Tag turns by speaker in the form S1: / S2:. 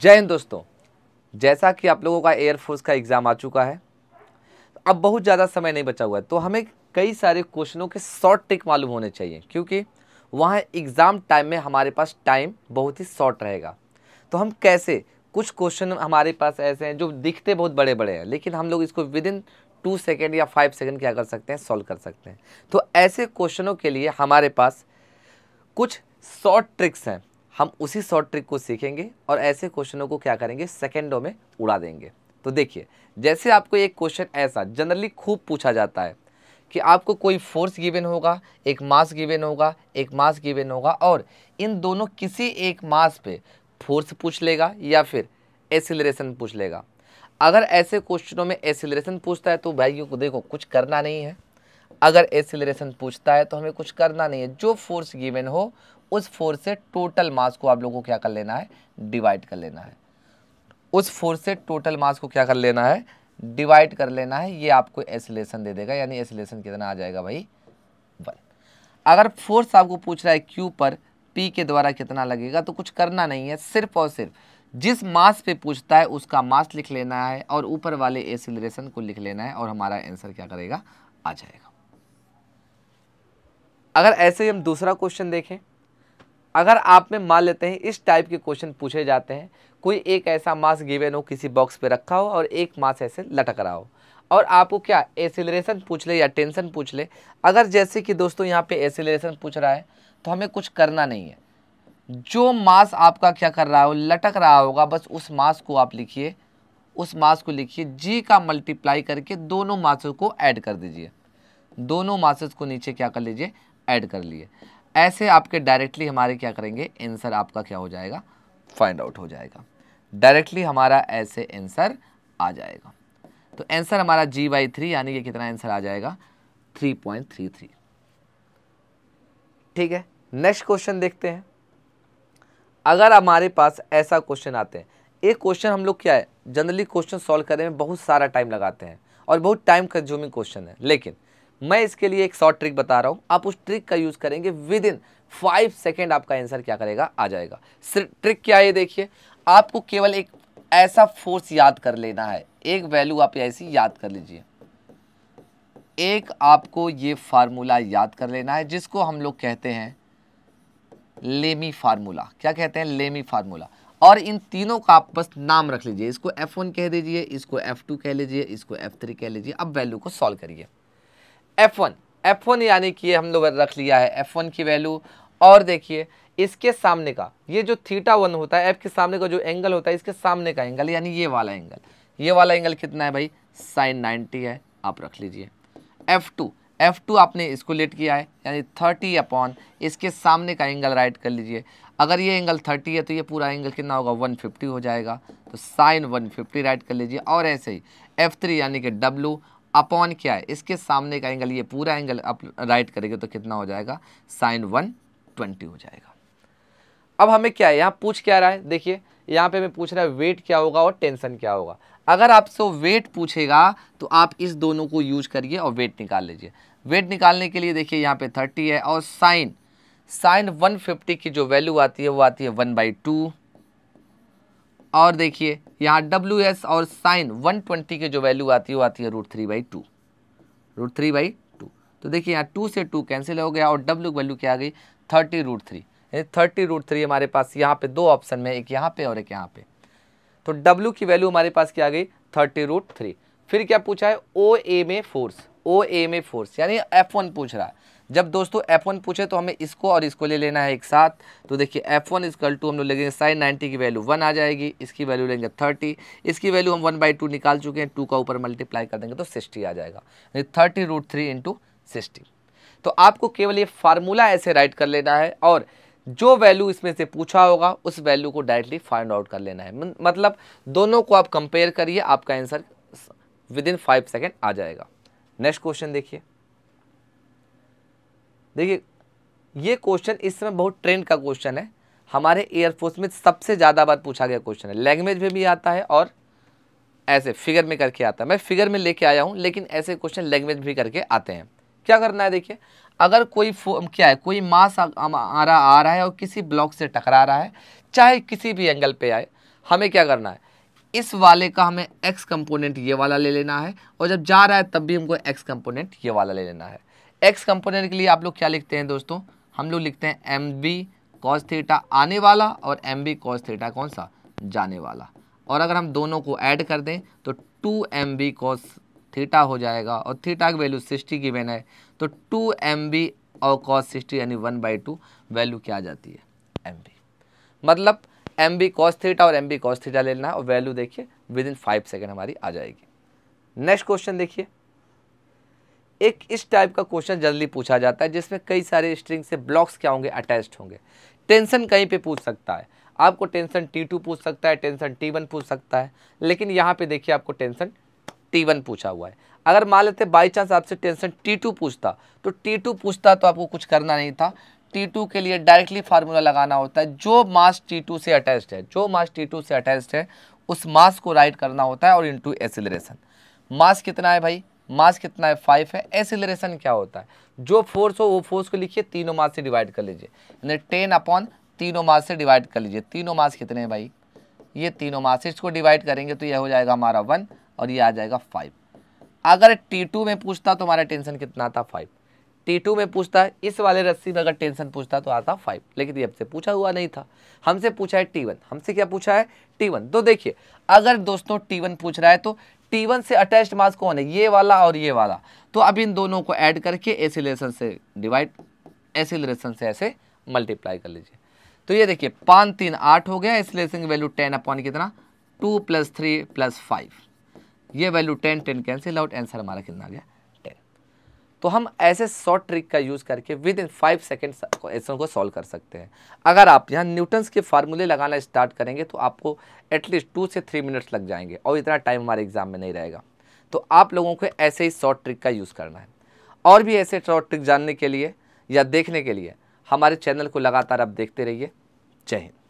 S1: जय हिंद दोस्तों जैसा कि आप लोगों का एयरफोर्स का एग्ज़ाम आ चुका है अब बहुत ज़्यादा समय नहीं बचा हुआ है तो हमें कई सारे क्वेश्चनों के शॉर्ट ट्रिक मालूम होने चाहिए क्योंकि वहाँ एग्ज़ाम टाइम में हमारे पास टाइम बहुत ही शॉर्ट रहेगा तो हम कैसे कुछ क्वेश्चन हमारे पास ऐसे हैं जो दिखते बहुत बड़े बड़े हैं लेकिन हम लोग इसको विद इन टू सेकेंड या फाइव सेकेंड क्या कर सकते हैं सॉल्व कर सकते हैं तो ऐसे क्वेश्चनों के लिए हमारे पास कुछ शॉर्ट ट्रिक्स हैं हम उसी शॉर्ट ट्रिक को सीखेंगे और ऐसे क्वेश्चनों को क्या करेंगे सेकेंडों में उड़ा देंगे तो देखिए जैसे आपको एक क्वेश्चन ऐसा जनरली खूब पूछा जाता है कि आपको कोई फोर्स गिवन होगा एक मास गिवन होगा एक मास गिवन होगा और इन दोनों किसी एक मास पे फोर्स पूछ लेगा या फिर एसिलरेशन पूछ लेगा अगर ऐसे क्वेश्चनों में एसिलरेशन पूछता है तो भाइयों को देखो कुछ करना नहीं है अगर एसिलेशन पूछता है तो हमें कुछ करना नहीं है जो फोर्स गिवन हो उस फोर्स से टोटल मास को आप लोगों को क्या कर लेना है डिवाइड कर लेना है उस फोर्स से टोटल मास को क्या कर लेना है डिवाइड कर लेना है ये आपको एसिलेशन दे देगा यानी एसिलेशन कितना आ जाएगा भाई वन अगर फोर्स आपको पूछ रहा है क्यू पर पी के द्वारा कितना लगेगा तो कुछ करना नहीं है सिर्फ और सिर्फ जिस मास पे पूछता है उसका मास लिख लेना है और ऊपर वाले एसिलेशन को लिख लेना है और हमारा आंसर क्या करेगा आ जाएगा अगर ऐसे ही हम दूसरा क्वेश्चन देखें अगर आप में मान लेते हैं इस टाइप के क्वेश्चन पूछे जाते हैं कोई एक ऐसा मास गिवेन हो किसी बॉक्स पे रखा हो और एक मास ऐसे लटक रहा हो और आपको क्या एसिलेशन पूछ ले या टेंशन पूछ ले अगर जैसे कि दोस्तों यहाँ पे एसिलेशन पूछ रहा है तो हमें कुछ करना नहीं है जो मास आपका क्या कर रहा हो लटक रहा होगा बस उस मास को आप लिखिए उस मास को लिखिए जी का मल्टीप्लाई करके दोनों मासों को ऐड कर दीजिए दोनों मासेस को नीचे क्या कर लीजिए ऐड कर लिए ऐसे आपके डायरेक्टली हमारे क्या करेंगे आंसर आपका क्या हो जाएगा फाइंड आउट हो जाएगा डायरेक्टली हमारा ऐसे आंसर आ जाएगा तो आंसर हमारा जी बाई थ्री यानी कि कितना आंसर आ जाएगा थ्री पॉइंट थ्री थ्री ठीक है नेक्स्ट क्वेश्चन देखते हैं अगर हमारे पास ऐसा क्वेश्चन आते हैं एक क्वेश्चन हम लोग क्या है जनरली क्वेश्चन सॉल्व करने में बहुत सारा टाइम लगाते हैं और बहुत टाइम कंज्यूमिंग क्वेश्चन है लेकिन मैं इसके लिए एक शॉर्ट ट्रिक बता रहा हूँ आप उस ट्रिक का यूज़ करेंगे विद इन फाइव सेकेंड आपका आंसर क्या करेगा आ जाएगा ट्रिक क्या है देखिए आपको केवल एक ऐसा फोर्स याद कर लेना है एक वैल्यू आप ऐसी याद कर लीजिए एक आपको ये फार्मूला याद कर लेना है जिसको हम लोग कहते हैं लेमी फार्मूला क्या कहते हैं लेमी फार्मूला और इन तीनों का आप बस नाम रख लीजिए इसको F1 कह दीजिए इसको F2 कह लीजिए इसको F3 कह लीजिए अब वैल्यू को सॉल्व करिए एफ वन एफ वन यानी कि हम लोग रख लिया है एफ वन की वैल्यू और देखिए इसके सामने का ये जो थीटा वन होता है एफ के सामने का जो एंगल होता है इसके सामने का एंगल यानी ये वाला एंगल ये वाला एंगल कितना है भाई साइन नाइन्टी है आप रख लीजिए एफ टू एफ टू आपने इसको लेट किया है यानी थर्टी अपॉन इसके सामने का एंगल राइट कर लीजिए अगर ये एंगल थर्टी है तो ये पूरा एंगल कितना होगा वन फिफ्टी हो जाएगा तो साइन वन फिफ्टी राइट कर लीजिए और ऐसे ही एफ थ्री यानी कि डब्लू अपॉन क्या है इसके सामने का एंगल ये पूरा एंगल अप राइट करेंगे तो कितना हो जाएगा साइन वन ट्वेंटी हो जाएगा अब हमें क्या है यहाँ पूछ क्या रहा है देखिए यहाँ पे हमें पूछ रहा है वेट क्या होगा और टेंशन क्या होगा अगर आपसे वेट पूछेगा तो आप इस दोनों को यूज करिए और वेट निकाल लीजिए वेट निकालने के लिए देखिए यहाँ पे थर्टी है और साइन साइन वन फिफ्टी की जो वैल्यू आती है वो आती है वन बाई टू और देखिए यहाँ डब्ल्यू एस और साइन वन ट्वेंटी की जो वैल्यू आती है वो आती है root three by two root three by two तो देखिए यहाँ टू से टू कैंसिल हो गया और डब्ल्यू की वैल्यू क्या आ गई थर्टी रूट थ्री यानी थर्टी रूट थ्री हमारे पास यहाँ पे दो ऑप्शन में एक यहाँ पे और एक यहाँ पे तो डब्ल्यू की वैल्यू हमारे पास क्या आ गई थर्टी रूट थ्री फिर क्या पूछा है ओ ए में फोर्स ओ ए में फोर्स यानी एफ वन पूछ रहा है जब दोस्तों एफ वन पूछे तो हमें इसको और इसको ले लेना है एक साथ तो देखिए F one is equal to हम लोग लेंगे साइन नाइन्टी की वैल्यू वन आ जाएगी इसकी वैल्यू लेंगे थर्टी इसकी वैल्यू हम वन बाई टू निकाल चुके हैं टू का ऊपर मल्टीप्लाई कर देंगे तो सिक्सटी आ जाएगा thirty root three into sixty तो आपको केवल ये फार्मूला ऐसे राइट कर लेना है और जो वैल्यू इसमें से पूछा होगा उस वैल्यू को डायरेक्टली फाइंड आउट कर लेना है मतलब दोनों को आप कंपेयर करिए आपका answer within five second आ जाएगा नेक्स्ट क्वेश्चन देखिए देखिए ये क्वेश्चन इस समय बहुत ट्रेंड का क्वेश्चन है हमारे एयरफोर्स में सबसे ज़्यादा बार पूछा गया क्वेश्चन है लैंग्वेज में भी आता है और ऐसे फिगर में करके आता है मैं फिगर में लेके आया हूँ लेकिन ऐसे क्वेश्चन लैंग्वेज भी करके आते हैं क्या करना है देखिए अगर कोई क्या है कोई मास आ, रहा आ रहा है और किसी ब्लॉक से टकरा रहा है चाहे किसी भी एंगल पर आए हमें क्या करना है इस वाले का हमें एक्स कंपोनेंट ये वाला ले लेना है और जब जा रहा है तब भी हमको एक्स कंपोनेंट ये वाला ले लेना है एक्स कंपोनेंट के लिए आप लोग क्या लिखते हैं दोस्तों हम लोग लिखते हैं एम बी कॉस थीटा आने वाला और एम बी कॉस थीटा कौन सा जाने वाला और अगर हम दोनों को ऐड कर दें तो two M B cos theta हो जाएगा और थीटा की वैल्यू सिक्सटी की बहन है तो टू एम बी और कॉस सिक्सटी यानी वन बाई टू वैल्यू क्या आ जाती है एम बी मतलब एम बी कॉस थीटा और एम बी कॉस थीटा ले लेना है और वैल्यू देखिए विद इन फाइव सेकेंड हमारी आ जाएगी नेक्स्ट क्वेश्चन देखिए एक इस टाइप का क्वेश्चन जल्दी पूछा जाता है जिसमें कई सारे स्ट्रिंग से ब्लॉक्स क्या होंगे अटैच्ड होंगे टेंशन कहीं पे पूछ सकता है आपको टेंशन टी टू पूछ सकता है टेंशन टी वन पूछ सकता है लेकिन यहाँ पे देखिए आपको टेंशन टी वन पूछा हुआ है अगर मान लेते बाई चांस आपसे टेंशन टी टू पूछता तो टी टू पूछता तो आपको कुछ करना नहीं था टी टू के लिए डायरेक्टली फार्मूला लगाना होता है जो मास टी टू से अटैच्ड है जो मास टी टू से अटैच्ड है उस मास को राइट करना होता है और इंटू एसिलेशन मास कितना है भाई मास कितना है फाइव है एसिलरेशन क्या होता है जो फोर्स हो वो फोर्स को लिखिए तीनों मास से डिवाइड कर लीजिए यानी टेन अपॉन तीनों मास से डिवाइड कर लीजिए तीनों मास कितने हैं भाई ये तीनों मास इसको डिवाइड करेंगे तो यह हो जाएगा हमारा वन और ये आ जाएगा फाइव अगर टी टू में पूछता तो हमारा टेंशन कितना आता फाइव टी टू में पूछता इस वाले रस्सी में अगर टेंशन पूछता तो आता फाइव लेकिन ये हमसे पूछा हुआ नहीं था हमसे पूछा है टी वन हमसे क्या पूछा है टी वन तो देखिए अगर दोस्तों टी वन पूछ रहा है तो टी वन से अटैच मास कौन है ये वाला और ये वाला तो अब इन दोनों को ऐड करके एसिलेशन से डिवाइड एसिलेशन से ऐसे मल्टीप्लाई कर लीजिए तो ये देखिए पाँच तीन आठ हो गया एसिलेशन की वैल्यू टेन अपॉन कितना two plus three plus five ये value ten ten cancel out answer हमारा कितना आ गया तो हम ऐसे शॉर्ट ट्रिक का यूज़ करके within five second question को सॉल्व कर सकते हैं अगर आप यहाँ न्यूटन्स के फार्मूले लगाना स्टार्ट करेंगे तो आपको एटलीस्ट टू से थ्री मिनट्स लग जाएंगे और इतना टाइम हमारे एग्जाम में नहीं रहेगा तो आप लोगों को ऐसे ही शॉर्ट ट्रिक का यूज़ करना है और भी ऐसे शॉर्ट ट्रिक जानने के लिए या देखने के लिए हमारे चैनल को लगातार आप देखते रहिए जय हिंद